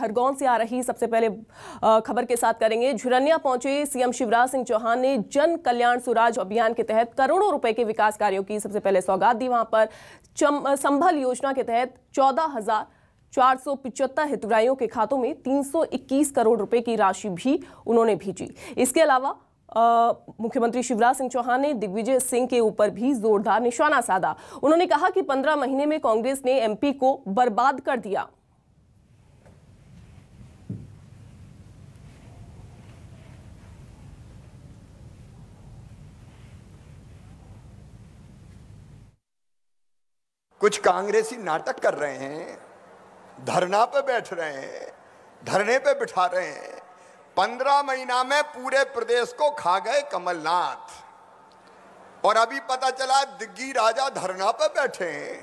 खरगोन से आ रही सबसे पहले खबर के साथ करेंगे झुरनिया पहुंचे सीएम शिवराज सिंह चौहान ने जन कल्याण सुराज अभियान के तहत करोड़ों रुपए के विकास कार्यों की सबसे पहले सौगात दी वहां पर संभल योजना के तहत चौदह हजार चार सौ पिचहत्तर हितग्राहियों के खातों में 321 करोड़ रुपए की राशि भी उन्होंने भेजी इसके अलावा मुख्यमंत्री शिवराज सिंह चौहान ने दिग्विजय सिंह के ऊपर भी जोरदार निशाना साधा उन्होंने कहा कि पंद्रह महीने में कांग्रेस ने एमपी को बर्बाद कर दिया कुछ कांग्रेसी नाटक कर रहे हैं धरना पे बैठ रहे हैं धरने पे बिठा रहे हैं पंद्रह महीना में पूरे प्रदेश को खा गए कमलनाथ और अभी पता चला दिग्गी राजा धरना पे बैठे हैं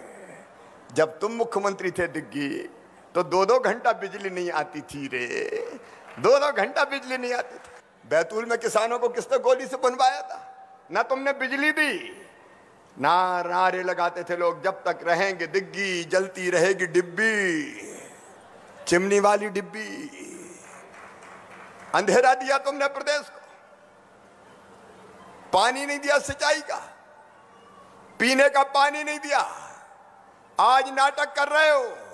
जब तुम मुख्यमंत्री थे दिग्गी तो दो दो घंटा बिजली नहीं आती थी रे दो दो घंटा बिजली नहीं आती थी बैतूल में किसानों को किसने गोली से बनवाया था ना तुमने बिजली दी नारे लगाते थे लोग जब तक रहेंगे दिग्गी जलती रहेगी डिब्बी चिमनी वाली डिब्बी अंधेरा दिया तुमने प्रदेश को पानी नहीं दिया सिंचाई का पीने का पानी नहीं दिया आज नाटक कर रहे हो